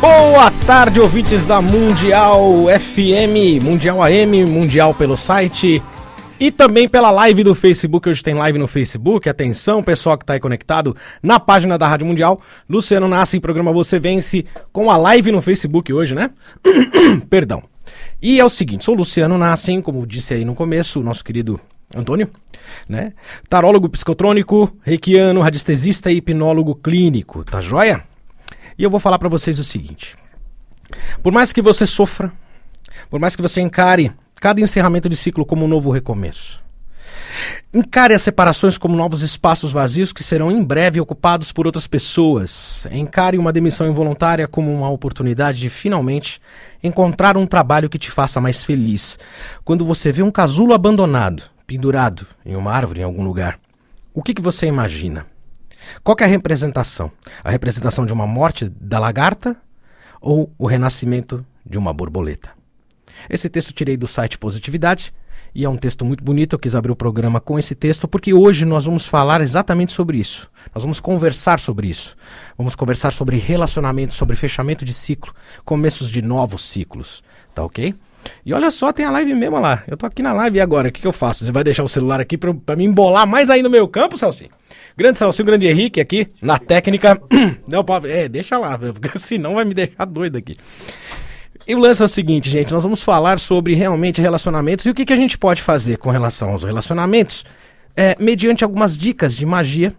Boa tarde, ouvintes da Mundial FM, Mundial AM, Mundial pelo site e também pela live do Facebook. Hoje tem live no Facebook. Atenção, pessoal que está aí conectado na página da Rádio Mundial. Luciano Nasce, programa Você Vence, com a live no Facebook hoje, né? Perdão. E é o seguinte, sou o Luciano Nassim, como disse aí no começo, o nosso querido Antônio, né? Tarólogo psicotrônico, reikiano, radiestesista e hipnólogo clínico, tá joia? E eu vou falar para vocês o seguinte: por mais que você sofra, por mais que você encare cada encerramento de ciclo como um novo recomeço, Encare as separações como novos espaços vazios que serão em breve ocupados por outras pessoas. Encare uma demissão involuntária como uma oportunidade de finalmente encontrar um trabalho que te faça mais feliz. Quando você vê um casulo abandonado, pendurado em uma árvore em algum lugar, o que, que você imagina? Qual é a representação? A representação de uma morte da lagarta ou o renascimento de uma borboleta? Esse texto tirei do site Positividade e é um texto muito bonito. Eu quis abrir o programa com esse texto porque hoje nós vamos falar exatamente sobre isso. Nós vamos conversar sobre isso. Vamos conversar sobre relacionamento, sobre fechamento de ciclo, começos de novos ciclos. Tá ok? E olha só, tem a live mesmo lá. Eu tô aqui na live e agora, o que, que eu faço? Você vai deixar o celular aqui pra, pra me embolar mais aí no meu campo, Celcinho? Grande Celcinho, grande Henrique aqui, na técnica. Não, pode. É, deixa lá, senão vai me deixar doido aqui. E o lance é o seguinte, gente, nós vamos falar sobre realmente relacionamentos e o que, que a gente pode fazer com relação aos relacionamentos, é, mediante algumas dicas de magia,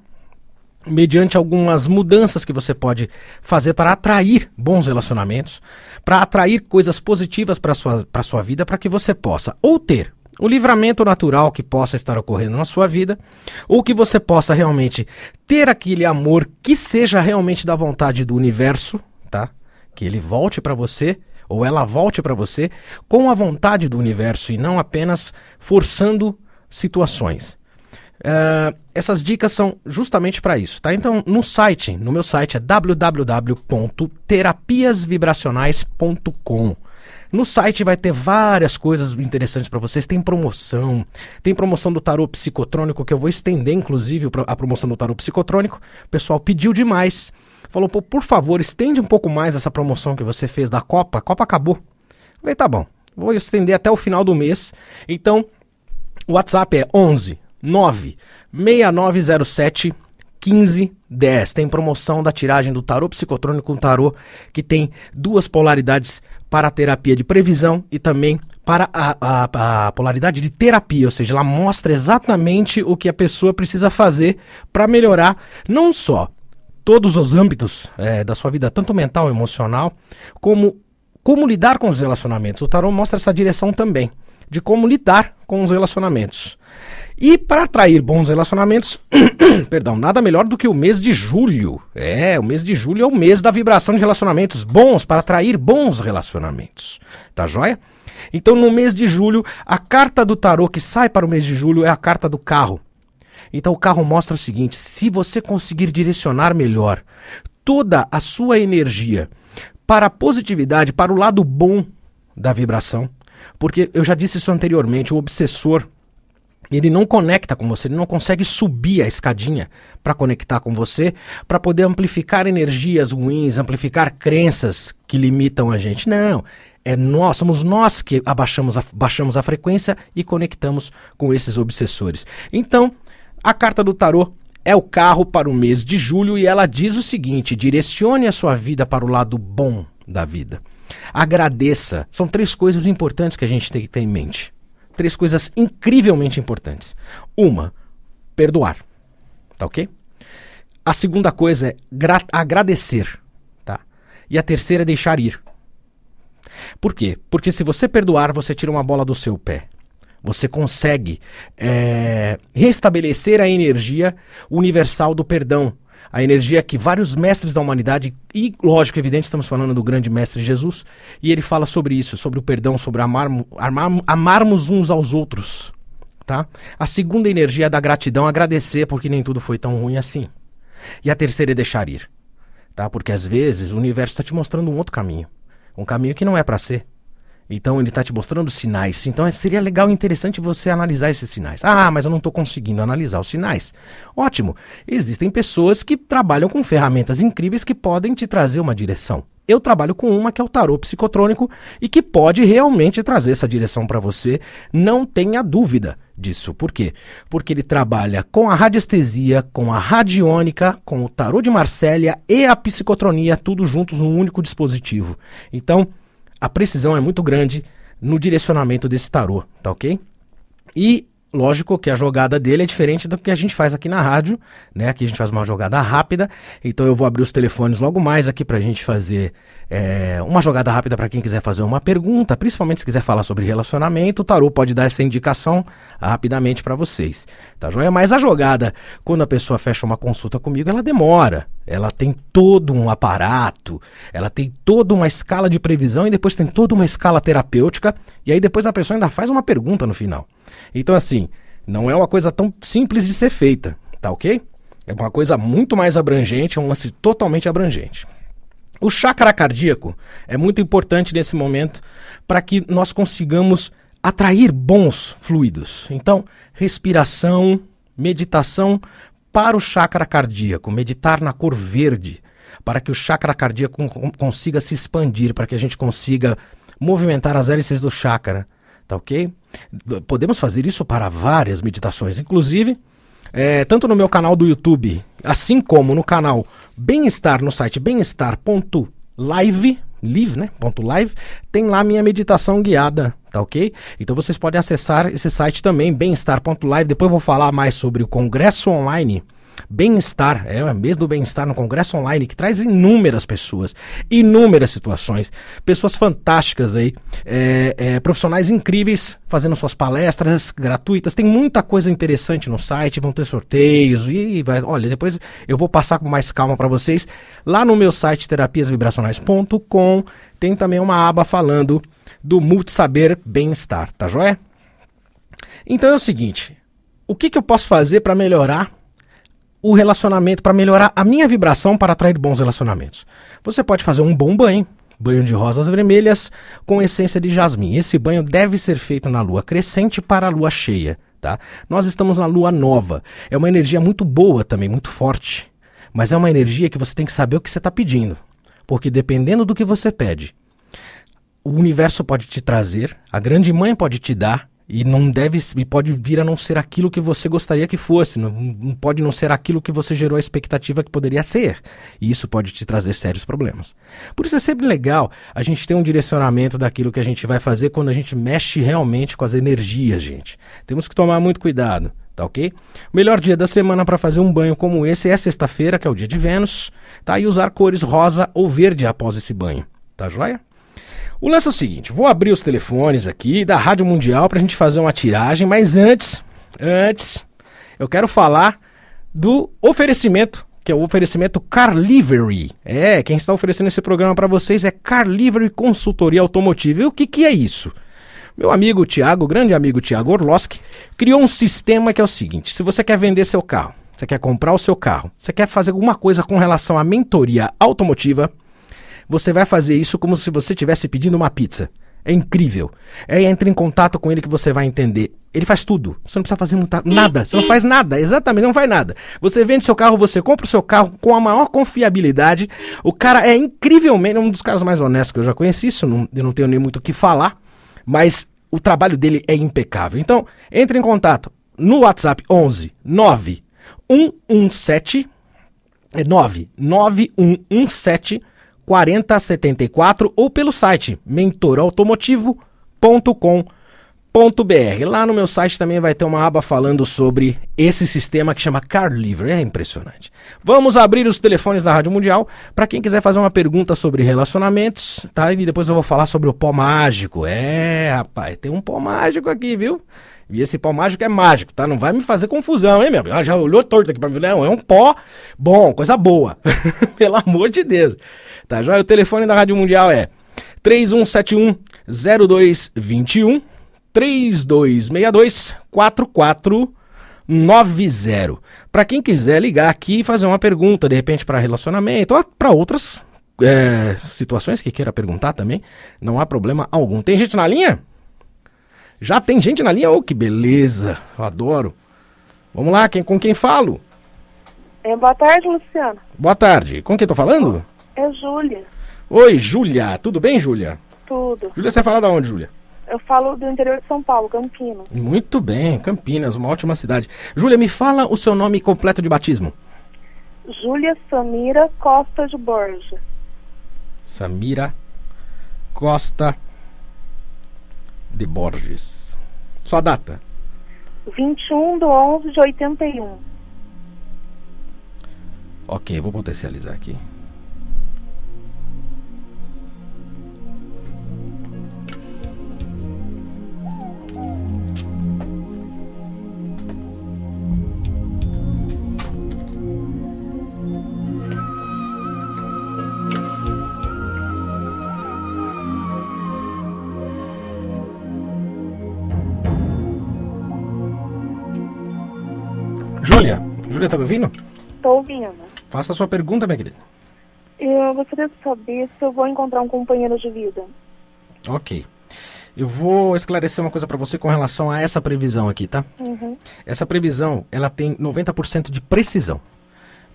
mediante algumas mudanças que você pode fazer para atrair bons relacionamentos para atrair coisas positivas para sua, para sua vida, para que você possa ou ter o livramento natural que possa estar ocorrendo na sua vida, ou que você possa realmente ter aquele amor que seja realmente da vontade do universo, tá? Que ele volte para você ou ela volte para você com a vontade do universo e não apenas forçando situações. Ah, essas dicas são justamente para isso, tá? Então, no site, no meu site é www.terapiasvibracionais.com. No site vai ter várias coisas interessantes para vocês. Tem promoção, tem promoção do tarô psicotrônico que eu vou estender, inclusive, a promoção do tarô psicotrônico. O pessoal pediu demais, falou: Pô, por favor, estende um pouco mais essa promoção que você fez da Copa. A Copa acabou. falei: Tá bom, vou estender até o final do mês. Então, o WhatsApp é 11 96907 1510. Tem promoção da tiragem do tarô psicotrônico, um tarô que tem duas polaridades para a terapia de previsão e também para a, a, a polaridade de terapia, ou seja, ela mostra exatamente o que a pessoa precisa fazer para melhorar não só todos os âmbitos é, da sua vida, tanto mental, emocional, como como lidar com os relacionamentos. O tarô mostra essa direção também de como lidar com os relacionamentos. E para atrair bons relacionamentos, perdão, nada melhor do que o mês de julho. É, o mês de julho é o mês da vibração de relacionamentos bons, para atrair bons relacionamentos. Tá joia? Então, no mês de julho, a carta do tarô que sai para o mês de julho é a carta do carro. Então, o carro mostra o seguinte: se você conseguir direcionar melhor toda a sua energia para a positividade, para o lado bom da vibração, porque eu já disse isso anteriormente, o obsessor ele não conecta com você, ele não consegue subir a escadinha para conectar com você, para poder amplificar energias ruins, amplificar crenças que limitam a gente. Não, é nós, somos nós que abaixamos a, baixamos a frequência e conectamos com esses obsessores. Então, a carta do tarô é o carro para o mês de julho e ela diz o seguinte: direcione a sua vida para o lado bom da vida. Agradeça. São três coisas importantes que a gente tem que ter em mente três coisas incrivelmente importantes. Uma, perdoar. Tá ok? A segunda coisa é agradecer. Tá? E a terceira é deixar ir. Por quê? Porque se você perdoar, você tira uma bola do seu pé. Você consegue é, restabelecer a energia universal do perdão a energia que vários mestres da humanidade, e lógico, evidente, estamos falando do grande mestre Jesus, e ele fala sobre isso, sobre o perdão, sobre amarmos uns aos outros. Tá? A segunda energia é da gratidão, agradecer porque nem tudo foi tão ruim assim. E a terceira é deixar ir. Tá? Porque às vezes o universo está te mostrando um outro caminho. Um caminho que não é para ser. Então ele está te mostrando sinais. Então é, seria legal e interessante você analisar esses sinais. Ah, mas eu não estou conseguindo analisar os sinais. Ótimo. Existem pessoas que trabalham com ferramentas incríveis que podem te trazer uma direção. Eu trabalho com uma que é o tarô psicotrônico e que pode realmente trazer essa direção para você. Não tenha dúvida disso. Por quê? Porque ele trabalha com a radiestesia, com a radiônica, com o tarô de Marsella e a psicotronia, tudo juntos num único dispositivo. Então a precisão é muito grande no direcionamento desse tarô, tá ok? E Lógico que a jogada dele é diferente do que a gente faz aqui na rádio, né? Aqui a gente faz uma jogada rápida, então eu vou abrir os telefones logo mais aqui para a gente fazer é, uma jogada rápida para quem quiser fazer uma pergunta, principalmente se quiser falar sobre relacionamento, o tarô pode dar essa indicação rapidamente para vocês, tá joia? Mas a jogada, quando a pessoa fecha uma consulta comigo, ela demora, ela tem todo um aparato, ela tem toda uma escala de previsão e depois tem toda uma escala terapêutica, e aí depois a pessoa ainda faz uma pergunta no final. Então, assim, não é uma coisa tão simples de ser feita, tá ok? É uma coisa muito mais abrangente, é um lance totalmente abrangente. O chakra cardíaco é muito importante nesse momento para que nós consigamos atrair bons fluidos. Então, respiração, meditação para o chakra cardíaco, meditar na cor verde, para que o chakra cardíaco consiga se expandir, para que a gente consiga movimentar as hélices do chakra Tá ok? Podemos fazer isso para várias meditações, inclusive. É, tanto no meu canal do YouTube, assim como no canal Bem-Estar, no site bemestar.live, live, né? Ponto .live, tem lá minha meditação guiada, tá ok? Então vocês podem acessar esse site também, bemestar.live. Depois eu vou falar mais sobre o congresso online Bem-estar, é o mês do bem-estar no Congresso Online, que traz inúmeras pessoas, inúmeras situações, pessoas fantásticas aí, é, é, profissionais incríveis fazendo suas palestras gratuitas. Tem muita coisa interessante no site, vão ter sorteios e vai. Olha, depois eu vou passar com mais calma para vocês. Lá no meu site terapiasvibracionais.com tem também uma aba falando do multisaber bem-estar, tá joia? Então é o seguinte, o que, que eu posso fazer para melhorar o relacionamento, para melhorar a minha vibração para atrair bons relacionamentos? Você pode fazer um bom banho, banho de rosas vermelhas com essência de jasmim. Esse banho deve ser feito na lua crescente para a lua cheia. Tá? Nós estamos na lua nova. É uma energia muito boa também, muito forte. Mas é uma energia que você tem que saber o que você está pedindo. Porque dependendo do que você pede, o universo pode te trazer, a grande mãe pode te dar, e não deve e pode vir a não ser aquilo que você gostaria que fosse, não, pode não ser aquilo que você gerou a expectativa que poderia ser. E isso pode te trazer sérios problemas. Por isso é sempre legal a gente ter um direcionamento daquilo que a gente vai fazer quando a gente mexe realmente com as energias, gente. Temos que tomar muito cuidado tá ok? Melhor dia da semana para fazer um banho como esse é sexta-feira, que é o dia de Vênus, tá? E usar cores rosa ou verde após esse banho, tá joia? O lance é o seguinte: vou abrir os telefones aqui da Rádio Mundial para a gente fazer uma tiragem, mas antes, antes, eu quero falar do oferecimento que é o oferecimento Carlivery. É, quem está oferecendo esse programa para vocês é Carlivery Consultoria Automotiva. E o que, que é isso? Meu amigo Tiago, grande amigo Tiago Orloski, criou um sistema que é o seguinte: se você quer vender seu carro, você quer comprar o seu carro, você quer fazer alguma coisa com relação à mentoria automotiva, você vai fazer isso como se você estivesse pedindo uma pizza. É incrível. É entra em contato com ele que você vai entender. Ele faz tudo. Você não precisa fazer muita, nada. Você não faz nada. Exatamente, não faz nada. Você vende seu carro, você compra o seu carro com a maior confiabilidade. O cara é incrivelmente é um dos caras mais honestos que eu já conheci. Isso não, eu não tenho nem muito o que falar. Mas o trabalho dele é impecável. Então, entre em contato no WhatsApp 11 9 117 é 9 4074 ou pelo site mentorautomotivo.com.br. Lá no meu site também vai ter uma aba falando sobre esse sistema que chama Car Liver. É impressionante. Vamos abrir os telefones da Rádio Mundial para quem quiser fazer uma pergunta sobre relacionamentos, tá? E depois eu vou falar sobre o pó mágico. É, rapaz, tem um pó mágico aqui, viu? E esse pó mágico é mágico, tá? Não vai me fazer confusão, hein, meu Ela Ah, já olhou torto aqui pra mim. Né? Não, é um pó bom, coisa boa. Pelo amor de Deus. Tá Já O telefone da Rádio Mundial é 3171 0221 3262 4490. Para quem quiser ligar aqui e fazer uma pergunta, de repente, para relacionamento ou para outras é, situações que queira perguntar também, não há problema algum. Tem gente na linha? Já tem gente na linha? Oh, que beleza! Eu adoro. Vamos lá, quem, com quem falo? É, boa tarde, Luciano. Boa tarde. Com quem tô falando? É Júlia. Oi, Júlia. Tudo bem, Júlia? Tudo. Júlia, você fala de onde, Júlia? Eu falo do interior de São Paulo, Campinas. Muito bem, Campinas, uma ótima cidade. Júlia, me fala o seu nome completo de batismo. Júlia Samira Costa de Borges. Samira Costa de Borges. Sua data? 21 de 11 de 81. Ok, vou potencializar aqui. Júlia, tá me ouvindo? Tô ouvindo. Faça a sua pergunta, minha querida. Eu gostaria de saber se eu vou encontrar um companheiro de vida. Ok. Eu vou esclarecer uma coisa para você com relação a essa previsão aqui, tá? Uhum. Essa previsão, ela tem 90% de precisão.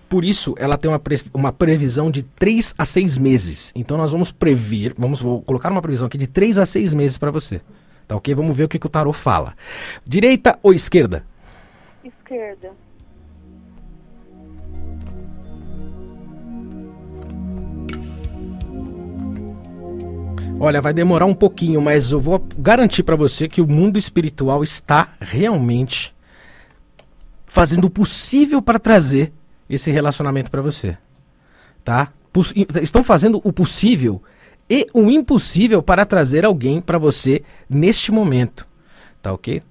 Por isso, ela tem uma, pre uma previsão de 3 a 6 meses. Então, nós vamos prever, vamos vou colocar uma previsão aqui de 3 a 6 meses para você. Tá ok? Vamos ver o que, que o tarô fala. Direita ou esquerda? Esquerda. Olha, vai demorar um pouquinho, mas eu vou garantir para você que o mundo espiritual está realmente fazendo o possível para trazer esse relacionamento para você. Tá? estão fazendo o possível e o impossível para trazer alguém para você neste momento. Tá OK?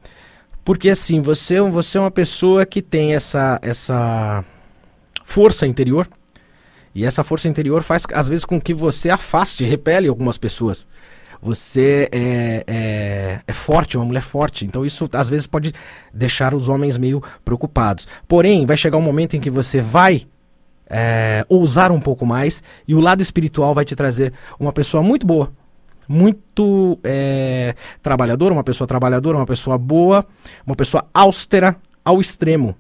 Porque assim, você, é você é uma pessoa que tem essa essa força interior, e essa força interior faz, às vezes, com que você afaste, repele algumas pessoas. Você é, é, é forte, uma mulher forte. Então, isso às vezes pode deixar os homens meio preocupados. Porém, vai chegar um momento em que você vai é, ousar um pouco mais e o lado espiritual vai te trazer uma pessoa muito boa, muito é, trabalhadora, uma pessoa trabalhadora, uma pessoa boa, uma pessoa austera ao extremo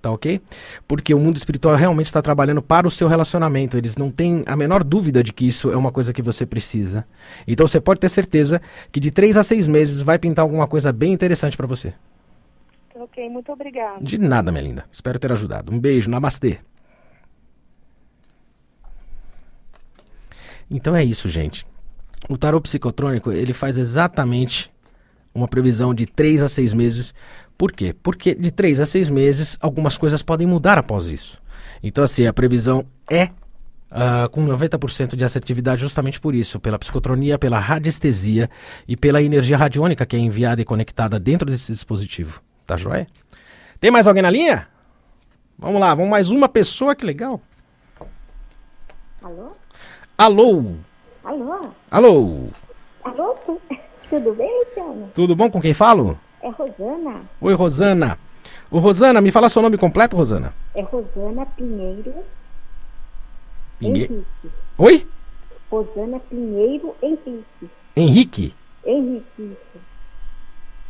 tá ok? Porque o mundo espiritual realmente está trabalhando para o seu relacionamento. Eles não têm a menor dúvida de que isso é uma coisa que você precisa. Então você pode ter certeza que de três a seis meses vai pintar alguma coisa bem interessante para você. Ok, muito obrigada. De nada, minha linda. Espero ter ajudado. Um beijo, namastê. Então é isso, gente. O tarot psicotrônico, ele faz exatamente uma previsão de três a seis meses por quê? Porque de três a seis meses algumas coisas podem mudar após isso. Então, assim, a previsão é Uh, com 90% de assertividade justamente por isso, pela psicotronia, pela radiestesia e pela energia radiônica que é enviada e conectada dentro desse dispositivo. Tá joia? Tem mais alguém na linha? Vamos lá, vamos mais uma pessoa, que legal. Alô? Alô? Alô? Alô? Alô? Tudo bem, Luciano? Tudo bom com quem falo? É Rosana. Oi, Rosana. Ô, Rosana, me fala seu nome completo, Rosana. É Rosana Pinheiro. Pinhe... Henrique. Oi? Rosana Pinheiro Henrique. Henrique? Henrique. isso.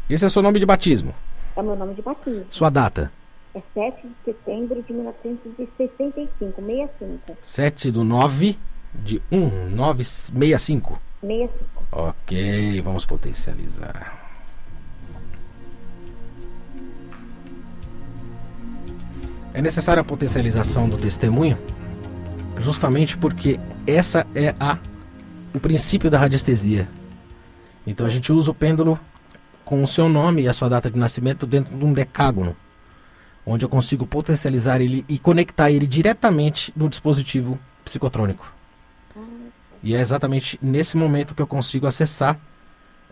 Esse é seu nome de batismo? É meu nome de batismo. Sua data? É 7 de setembro de 1965, 65. 7 do 9 de 1965. 65. Ok, vamos potencializar. É necessária a potencialização do testemunho, justamente porque essa é a o princípio da radiestesia. Então a gente usa o pêndulo com o seu nome e a sua data de nascimento dentro de um decágono, onde eu consigo potencializar ele e conectar ele diretamente no dispositivo psicotrônico. E é exatamente nesse momento que eu consigo acessar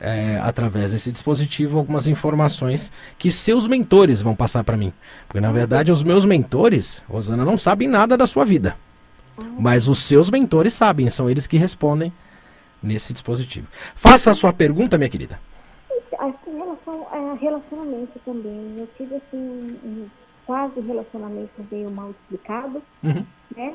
é, através desse dispositivo algumas informações que seus mentores vão passar para mim. Porque na verdade os meus mentores, Rosana, não sabem nada da sua vida. Hum. Mas os seus mentores sabem, são eles que respondem nesse dispositivo. Faça a sua pergunta, minha querida. Em relação a é, relacionamento também, eu tive assim um, quase relacionamento meio mal explicado, uhum. né?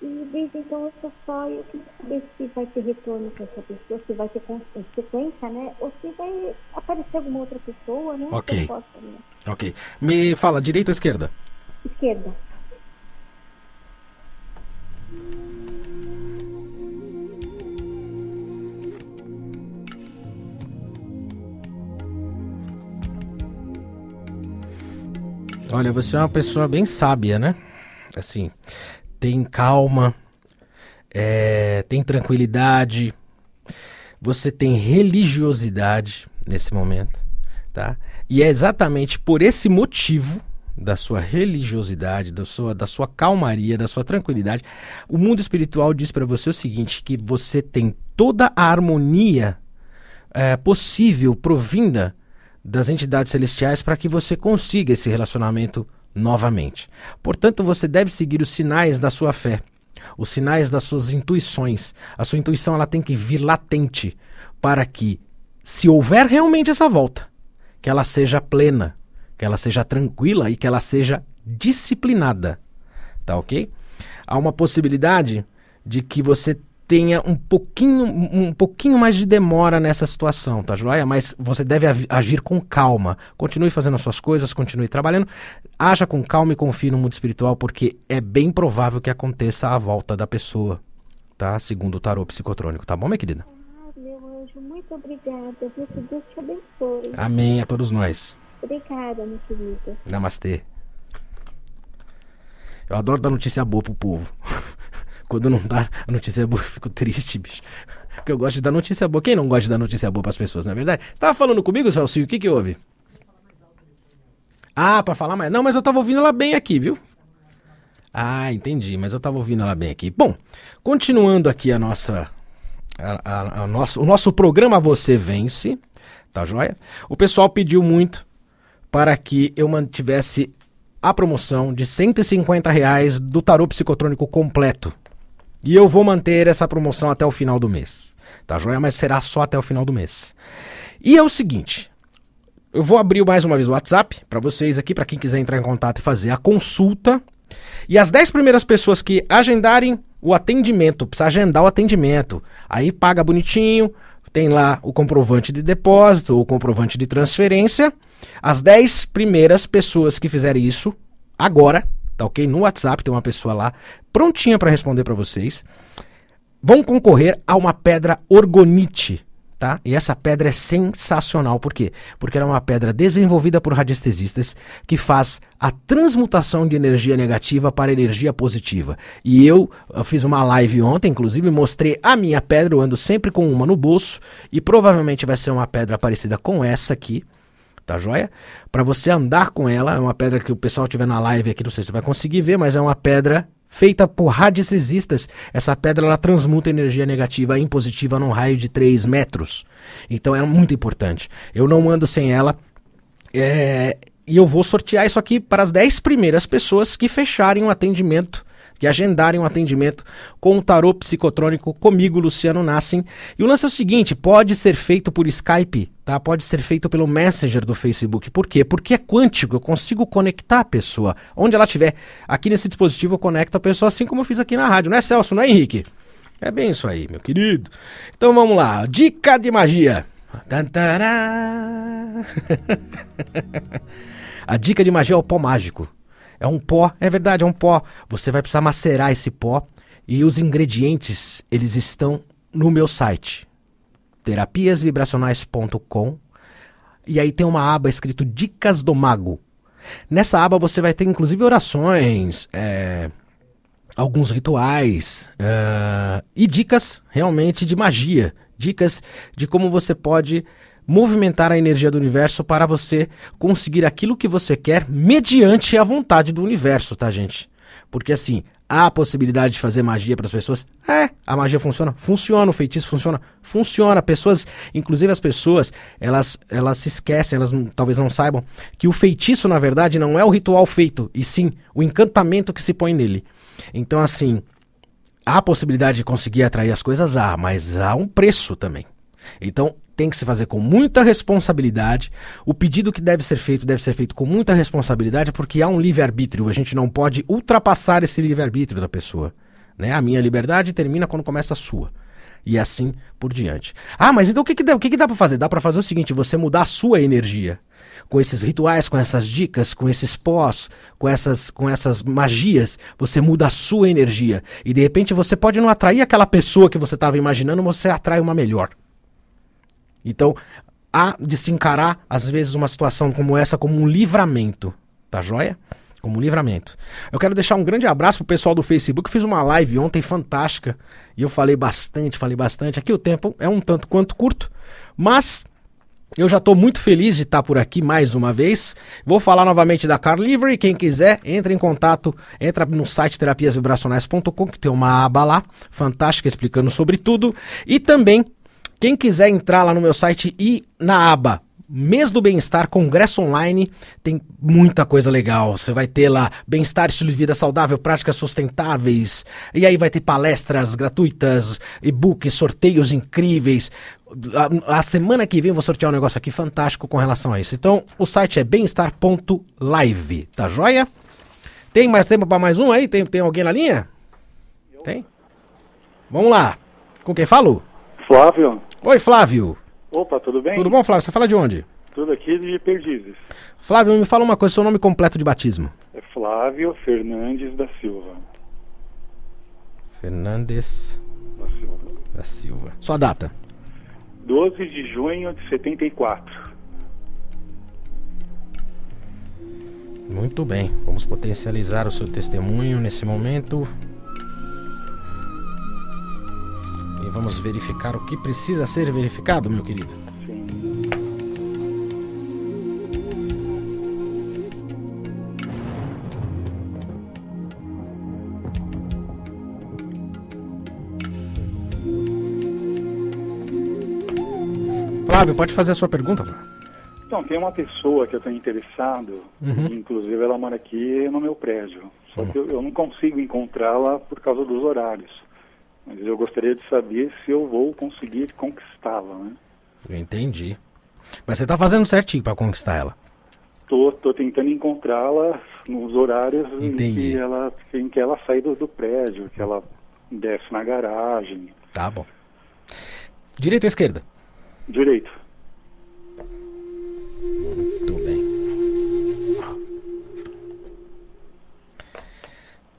E desde então eu só só eu saber se vai ter retorno para essa pessoa, se vai ter consequência, eh, né? Ou se vai aparecer alguma outra pessoa, né? Ok. né? Ok. Me fala, direita ou esquerda? Esquerda. Olha, você é uma pessoa bem sábia, né? Assim, tem calma, é, tem tranquilidade, você tem religiosidade nesse momento, tá? E é exatamente por esse motivo da sua religiosidade, da sua, da sua calmaria, da sua tranquilidade, o mundo espiritual diz para você o seguinte: que você tem toda a harmonia é, possível provinda das entidades celestiais para que você consiga esse relacionamento novamente. Portanto, você deve seguir os sinais da sua fé, os sinais das suas intuições. A sua intuição ela tem que vir latente para que, se houver realmente essa volta, que ela seja plena, que ela seja tranquila e que ela seja disciplinada. Tá ok? Há uma possibilidade de que você tenha um pouquinho, um pouquinho mais de demora nessa situação, tá joia? Mas você deve agir com calma. Continue fazendo as suas coisas, continue trabalhando. Haja com calma e confie no mundo espiritual, porque é bem provável que aconteça a volta da pessoa, tá? Segundo o tarô psicotrônico, tá bom, minha querida? Ah, meu anjo, muito obrigada. Que Deus te abençoe. Amém a todos nós. Obrigada, minha querida. Namastê. Eu adoro dar notícia boa pro povo. Quando não dá a notícia boa, eu fico triste, bicho. Porque eu gosto de dar notícia boa. Quem não gosta de dar notícia boa para as pessoas, não é verdade? Você tava falando comigo, Salcio? O que que houve? Ah, para falar mais. Não, mas eu tava ouvindo ela bem aqui, viu? Ah, entendi, mas eu tava ouvindo ela bem aqui. Bom, continuando aqui a nossa a, a, a nosso, o nosso programa Você Vence, tá joia? O pessoal pediu muito para que eu mantivesse a promoção de 150 reais do tarô psicotrônico completo, e eu vou manter essa promoção até o final do mês. Tá joia? Mas será só até o final do mês. E é o seguinte, eu vou abrir mais uma vez o WhatsApp para vocês aqui, para quem quiser entrar em contato e fazer a consulta. E as 10 primeiras pessoas que agendarem o atendimento, precisa agendar o atendimento, aí paga bonitinho, tem lá o comprovante de depósito ou comprovante de transferência. As 10 primeiras pessoas que fizerem isso agora, tá ok? No WhatsApp tem uma pessoa lá prontinha para responder para vocês. Vão concorrer a uma pedra orgonite, tá? E essa pedra é sensacional, por quê? Porque ela é uma pedra desenvolvida por radiestesistas que faz a transmutação de energia negativa para energia positiva. E eu, eu, fiz uma live ontem, inclusive, mostrei a minha pedra, eu ando sempre com uma no bolso e provavelmente vai ser uma pedra parecida com essa aqui tá joia? Para você andar com ela, é uma pedra que o pessoal tiver na live aqui, não sei se você vai conseguir ver, mas é uma pedra feita por radicesistas. Essa pedra ela transmuta energia negativa em positiva num raio de 3 metros. Então é muito importante. Eu não ando sem ela. É... E eu vou sortear isso aqui para as 10 primeiras pessoas que fecharem o um atendimento de agendarem um atendimento com o tarô psicotrônico comigo, Luciano Nassim. E o lance é o seguinte: pode ser feito por Skype, tá? Pode ser feito pelo Messenger do Facebook. Por quê? Porque é quântico, eu consigo conectar a pessoa. Onde ela estiver, aqui nesse dispositivo eu conecto a pessoa, assim como eu fiz aqui na rádio, não é, Celso? Não é, Henrique? É bem isso aí, meu querido. Então vamos lá, dica de magia. a dica de magia é o pó mágico. É um pó, é verdade, é um pó. Você vai precisar macerar esse pó e os ingredientes, eles estão no meu site, terapiasvibracionais.com. E aí tem uma aba escrito Dicas do Mago. Nessa aba você vai ter inclusive orações, é, alguns rituais ah, e dicas realmente de magia, dicas de como você pode movimentar a energia do universo para você conseguir aquilo que você quer mediante a vontade do universo, tá, gente? Porque assim, há a possibilidade de fazer magia para as pessoas? É, a magia funciona? Funciona, o feitiço funciona? Funciona. Pessoas, inclusive as pessoas, elas, elas se esquecem, elas não, talvez não saibam, que o feitiço, na verdade, não é o ritual feito, e sim o encantamento que se põe nele. Então, assim, há a possibilidade de conseguir atrair as coisas? Há, mas há um preço também. Então, tem que se fazer com muita responsabilidade. O pedido que deve ser feito deve ser feito com muita responsabilidade, porque há um livre-arbítrio. A gente não pode ultrapassar esse livre-arbítrio da pessoa. Né? A minha liberdade termina quando começa a sua. E assim por diante. Ah, mas então o que, que dá, o que, que dá para fazer? Dá para fazer o seguinte: você mudar a sua energia com esses rituais, com essas dicas, com esses pós, com essas, com essas magias, você muda a sua energia. E de repente você pode não atrair aquela pessoa que você estava imaginando, você atrai uma melhor. Então, há de se encarar, às vezes, uma situação como essa como um livramento, tá joia? Como um livramento. Eu quero deixar um grande abraço pro pessoal do Facebook. Eu fiz uma live ontem fantástica e eu falei bastante, falei bastante. Aqui o tempo é um tanto quanto curto, mas eu já estou muito feliz de estar tá por aqui mais uma vez. Vou falar novamente da Car Livery. Quem quiser, entre em contato, entra no site terapiasvibracionais.com, que tem uma aba lá, fantástica, explicando sobre tudo. E também quem quiser entrar lá no meu site e na aba Mês do Bem-Estar, Congresso Online, tem muita coisa legal. Você vai ter lá bem-estar, estilo de vida saudável, práticas sustentáveis. E aí vai ter palestras gratuitas, e-books, sorteios incríveis. A, a, semana que vem eu vou sortear um negócio aqui fantástico com relação a isso. Então, o site é bemestar.live, tá joia? Tem mais tempo para mais um aí? Tem, tem alguém na linha? Tem? Vamos lá. Com quem falo? Flávio. Oi, Flávio. Opa, tudo bem? Tudo bom, Flávio? Você fala de onde? Tudo aqui de Perdizes. Flávio, me fala uma coisa, seu nome completo de batismo. É Flávio Fernandes da Silva. Fernandes da Silva. Da Silva. Sua data? 12 de junho de 74. Muito bem, vamos potencializar o seu testemunho nesse momento. Vamos verificar o que precisa ser verificado, meu querido. Flávio, pode fazer a sua pergunta, Flávio. Então, tem uma pessoa que eu estou interessado, uhum. inclusive ela mora aqui no meu prédio. Só uhum. que eu, eu não consigo encontrá-la por causa dos horários. Mas eu gostaria de saber se eu vou conseguir conquistá-la, né? Eu entendi. Mas você está fazendo certinho para conquistar ela? Tô, tô tentando encontrá-la nos horários entendi. em que ela, em que ela sai do, do prédio, que ela desce na garagem. Tá bom. Direito ou esquerda? Direito. Muito bem.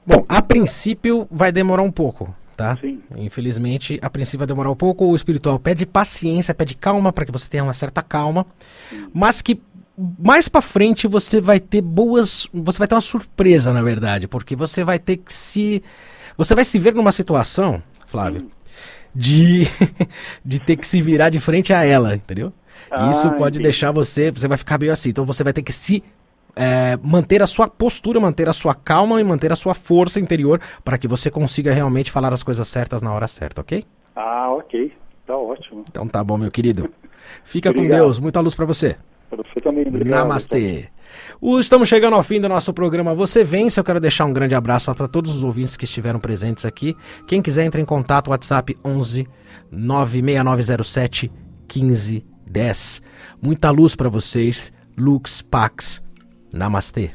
Bom, a princípio vai demorar um pouco tá? Sim. Infelizmente, a princípio vai demorar um pouco. O espiritual pede paciência, pede calma para que você tenha uma certa calma, Sim. mas que mais para frente você vai ter boas, você vai ter uma surpresa, na verdade, porque você vai ter que se você vai se ver numa situação, Flávio, Sim. de de ter que se virar de frente a ela, entendeu? Ah, isso pode entendi. deixar você, você vai ficar meio assim. Então você vai ter que se é, manter a sua postura, manter a sua calma e manter a sua força interior para que você consiga realmente falar as coisas certas na hora certa, ok? Ah, ok. Tá ótimo. Então tá bom, meu querido. Fica com Deus. Muita luz para você. Para você também. Namastê. Estamos chegando ao fim do nosso programa Você Vence. Eu quero deixar um grande abraço para todos os ouvintes que estiveram presentes aqui. Quem quiser, entre em contato. WhatsApp 11 96907 1510. Muita luz para vocês. Lux Pax Namastê!